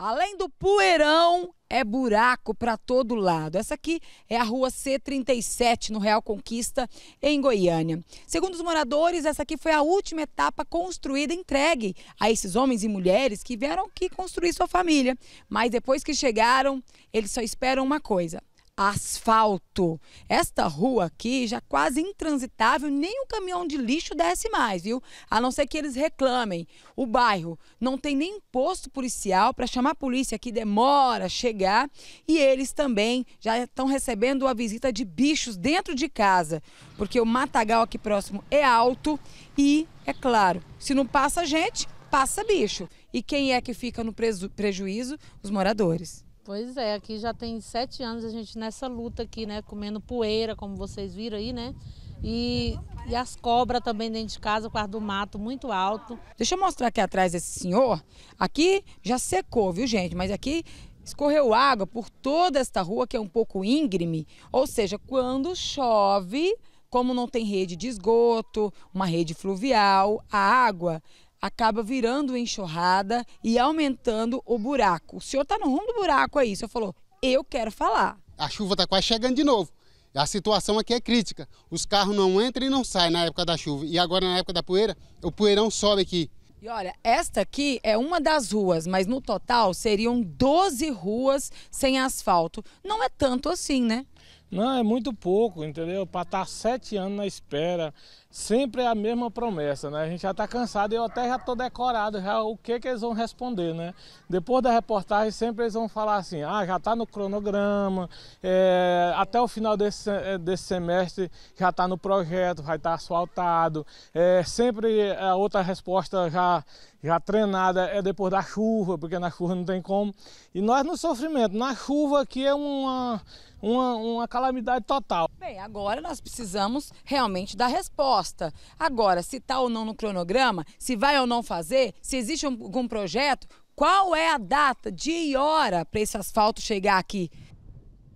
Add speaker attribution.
Speaker 1: Além do poeirão, é buraco para todo lado. Essa aqui é a rua C37, no Real Conquista, em Goiânia. Segundo os moradores, essa aqui foi a última etapa construída, entregue a esses homens e mulheres que vieram aqui construir sua família. Mas depois que chegaram, eles só esperam uma coisa: asfalto. Esta rua aqui já quase intransitável, nem o um caminhão de lixo desce mais, viu? A não ser que eles reclamem. O bairro não tem nem posto policial para chamar a polícia que demora a chegar e eles também já estão recebendo a visita de bichos dentro de casa, porque o matagal aqui próximo é alto e, é claro, se não passa gente, passa bicho. E quem é que fica no preju prejuízo? Os moradores.
Speaker 2: Pois é, aqui já tem sete anos a gente nessa luta aqui, né? Comendo poeira, como vocês viram aí, né? E, e as cobras também dentro de casa, o quarto do mato muito alto.
Speaker 1: Deixa eu mostrar aqui atrás esse senhor. Aqui já secou, viu, gente? Mas aqui escorreu água por toda esta rua, que é um pouco íngreme. Ou seja, quando chove, como não tem rede de esgoto, uma rede fluvial, a água acaba virando enxurrada e aumentando o
Speaker 3: buraco. O senhor está no rumo do buraco aí. O senhor falou, eu quero falar. A chuva está quase chegando de novo. A situação aqui é crítica. Os carros não entram e não saem na época da chuva. E agora, na época da poeira, o poeirão sobe aqui.
Speaker 1: E olha, esta aqui é uma das ruas, mas no total seriam 12 ruas sem asfalto. Não é tanto assim, né?
Speaker 3: Não, é muito pouco, entendeu? Para estar tá sete anos na espera, sempre é a mesma promessa, né? A gente já está cansado, eu até já estou decorado já o que, que eles vão responder, né? Depois da reportagem, sempre eles vão falar assim, ah, já está no cronograma, é, até o final desse, eh, desse semestre já está no projeto, vai estar tá asfaltado. É, sempre a outra resposta já, já treinada é depois da chuva, porque na chuva não tem como. E nós no sofrimento, na chuva que é uma uma, uma calamidade
Speaker 1: total. Bem, agora nós precisamos realmente da resposta. Agora, se está ou não no cronograma, se vai ou não fazer, se existe algum projeto, qual é a data, dia e hora para esse asfalto chegar aqui?